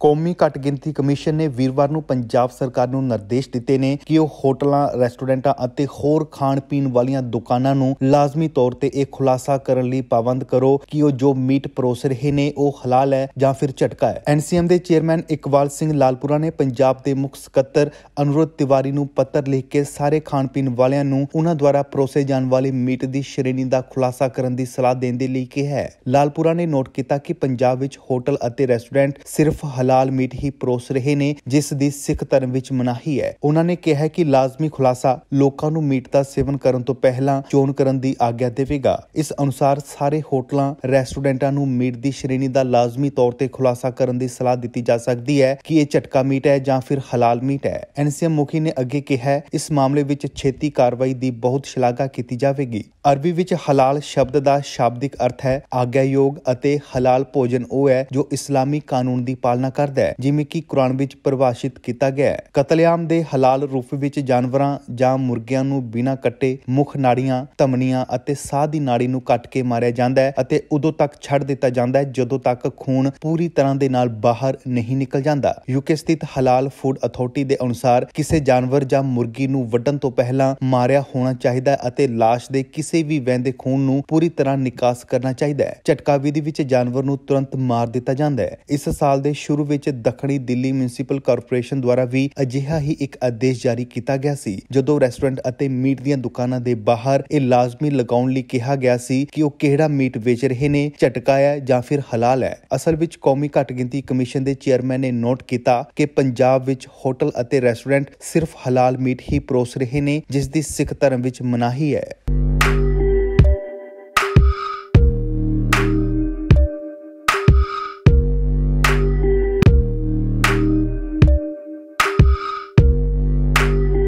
ਕੌਮੀ ਘੱਟ ਗਿਣਤੀ ਕਮਿਸ਼ਨ ਨੇ ਵੀਰਵਾਰ ਨੂੰ ਪੰਜਾਬ ਸਰਕਾਰ ਨੂੰ ਨਿਰਦੇਸ਼ ਦਿੱਤੇ ਨੇ ਕਿ ਉਹ ਹੋਟਲਾਂ ਰੈਸਟੋਰੈਂਟਾਂ ਅਤੇ ਹੋਰ ਖਾਣ ਪੀਣ ਵਾਲੀਆਂ ਦੁਕਾਨਾਂ ਨੂੰ ਲਾਜ਼ਮੀ ਤੌਰ ਤੇ ਇਹ ਖੁਲਾਸਾ ਕਰਨ ਲਈ ਪਾਬੰਦ ਕਰੋ ਕਿ ਉਹ ਜੋ ਮੀਟ ਪਰੋਸ ਰਹੇ ਨੇ ਉਹ ਹਲਾਲ ਹੈ ਜਾਂ ਫਿਰ ਝਟਕਾ ਹੈ ਐਨਸੀਐਮ ਦੇ ਚੇਅਰਮੈਨ ਇਕਬਾਲ ਸਿੰਘ ਲਾਲਪੁਰਾ ਨੇ ਪੰਜਾਬ ਦੇ ਮੁੱਖ ਸਕੱਤਰ ਅਨੁਰੋਧ ਤਿਵਾਰੀ ਨੂੰ ਪੱਤਰ ਲਿਖ ਕੇ ਸਾਰੇ ਖਾਣ ਪੀਣ ਵਾਲਿਆਂ ਨੂੰ ਉਹਨਾਂ ਦੁਆਰਾ ਪਰੋਸੇ ਜਾਣ ਵਾਲੇ ਮੀਟ ਦੀ ਸ਼੍ਰੇਣੀ ਦਾ ਖੁਲਾਸਾ ਕਰਨ ਦੀ ਸਲਾਹ ਦੇਣ ਦੇ ਲਈ ਕਿਹਾ ਹੈ ਲਾਲਪੁਰਾ ਨੇ ਨੋਟ ਕੀਤਾ ਕਿ ਪੰਜਾਬ ਵਿੱਚ ਹੋਟਲ ਅਤੇ ਰੈਸਟੋਰੈਂਟ ਸਿਰਫ ਹਲਾਲ ਹਲਾਲ ਮੀਟ ਹੀ ਪਰੋਸ ਰਹੇ ਨੇ ਜਿਸ ਦੀ ਸਿੱਖ ਧਰਮ ਵਿੱਚ ਮਨਾਹੀ ਹੈ ਉਹਨਾਂ ਨੇ ਕਿਹਾ ਕਿ ਲਾਜ਼ਮੀ ਖੁਲਾਸਾ ਲੋਕਾਂ ਨੂੰ ਮੀਟ ਦਾ ਸੇਵਨ ਕਰਨ ਤੋਂ ਪਹਿਲਾਂ ਚੋਣ ਕਰਨ ਦੀ ਆਗਿਆ ਦੇਵੇਗਾ ਇਸ ਅਨੁਸਾਰ ਸਾਰੇ ਹੋਟਲਾਂ ਰੈਸਟੋਰੈਂਟਾਂ ਨੂੰ ਮੀਟ ਦੀ ਸ਼੍ਰੇਣੀ ਦਾ ਲਾਜ਼ਮੀ ਤੌਰ ਤੇ ਖੁਲਾਸਾ ਕਰਨ ਦੀ ਸਲਾਹ ਦਿੱਤੀ ਜਾ ਸਕਦੀ ਹੈ ਕਿ ਇਹ ਝਟਕਾ ਮੀਟ ਹੈ ਜਾਂ ਫਿਰ ਹਲਾਲ ਮੀਟ ਹੈ ਐਨਸੀਐਮ ਮੁਖੀ ਨੇ ਅੱਗੇ ਕਿਹਾ ਇਸ ਮਾਮਲੇ ਵਿੱਚ ਛੇਤੀ ਕਾਰਵਾਈ ਦੀ ਬਹੁਤ ਸ਼ਲਾਘਾ ਕੀਤੀ ਜਾਵੇਗੀ ਅਰਬੀ ਵਿੱਚ ਹਲਾਲ ਸ਼ਬਦ ਦਾ ਸ਼ਾਬਦਿਕ ਅਰਥ ਹੈ ਆਗਿਆਯੋਗ ਅਤੇ ਹਲਾਲ ਭੋਜਨ ਉਹ ਹੈ ਜੋ ਇਸਲਾਮੀ ਕਾਨੂੰਨ ਦੀ ਪਾਲਣਾ ਕਰਦਾ ਹੈ ਜਿਵੇਂ ਕਿ ਕੁਰਾਨ ਵਿੱਚ ਪਰਿਭਾਸ਼ਿਤ ਕੀਤਾ ਗਿਆ ਹੈ ਕਤਲੇਆਮ ਦੇ ਹਲਾਲ ਰੂਪ ਵਿੱਚ ਜਾਨਵਰਾਂ ਜਾਂ ਮੁਰਗਿਆਂ ਨੂੰ ਬਿਨਾਂ ਕੱਟੇ ਮੁਖ ਨਾੜੀਆਂ ਧਮਨੀਆਂ ਅਤੇ ਸਾਹ ਦੀ ਨਾੜੀ ਨੂੰ ਕੱਟ ਕੇ ਮਾਰਿਆ ਜਾਂਦਾ ਹੈ ਅਤੇ ਉਦੋਂ ਤੱਕ ਛੱਡ ਦਿੱਤਾ ਜਾਂਦਾ ਹੈ ਜਦੋਂ ਤੱਕ ਖੂਨ ਪੂਰੀ ਤਰ੍ਹਾਂ ਦੇ ਨਾਲ ਬਾਹਰ ਨਹੀਂ ਨਿਕਲ ਜਾਂਦਾ ਯੂਕੇ ਸਥਿਤ ਹਲਾਲ ਫੂਡ ਅਥਾਰਟੀ ਦੇ ਅਨੁਸਾਰ ਕਿਸੇ ਜਾਨਵਰ ਜਾਂ ਮੁਰਗੀ ਨੂੰ ਵੱਢਣ ਤੋਂ ਪਹਿਲਾਂ ਮਾਰਿਆ ਹੋਣਾ ਚਾਹੀਦਾ ਹੈ ਅਤੇ লাশ ਦੇ ਕਿਸੇ ਵੀ ਵਹਿੰਦੇ ਖੂਨ ਨੂੰ ਪੂਰੀ ਤਰ੍ਹਾਂ ਨਿਕਾਸ ਕਰਨਾ ਚਾਹੀਦਾ ਹੈ ਝਟਕਾ ਵਿਧੀ ਵਿੱਚ ਜਾਨਵਰ ਨੂੰ ਤੁਰੰਤ ਮਾਰ ਦਿੱਤਾ ਜਾਂਦਾ ਹੈ ਇਸ ਸਾਲ ਦੇ ਸ਼ੁਰੂ ਵਿੱਚ ਦੱਖਣੀ ਦਿੱਲੀ ਮਿਊਨਿਸਪਲ ਕਾਰਪੋਰੇਸ਼ਨ ਦੁਆਰਾ ਵੀ ਅਜਿਹਾ ਹੀ ਇੱਕ ਆਦੇਸ਼ ਜਾਰੀ ਕੀਤਾ ਗਿਆ ਸੀ ਜਦੋਂ ਰੈਸਟੋਰੈਂਟ ਅਤੇ ਮੀਟ ਦੀਆਂ ਦੁਕਾਨਾਂ ਦੇ ਬਾਹਰ ਇਹ ਲਾਜ਼ਮੀ ਲਗਾਉਣ ਲਈ ਕਿਹਾ ਗਿਆ ਸੀ ਕਿ ਉਹ ਕਿਹੜਾ ਮੀਟ ਵੇਚ ਰਹੇ ਨੇ ਝਟਕਾਇਆ ਜਾਂ ਫਿਰ ਹਲਾਲ ਹੈ ਅਸਲ ਵਿੱਚ ਕੌਮੀ ਘੱਟ ਗਿਣਤੀ ਕਮਿਸ਼ਨ ਦੇ ਚੇਅਰਮੈਨ ਨੇ ਨੋਟ ਕੀਤਾ ਕਿ ਪੰਜਾਬ ਵਿੱਚ ਹੋਟਲ ਅਤੇ ਰੈਸਟੋਰੈਂਟ ਸਿਰਫ ਹਲਾਲ ਮੀਟ ਹੀ ਪਰੋਸ ਰਹੇ ਨੇ ਜਿਸ ਦੀ ਸਿੱਖ ਧਰਮ ਵਿੱਚ ਮਨਾਹੀ ਹੈ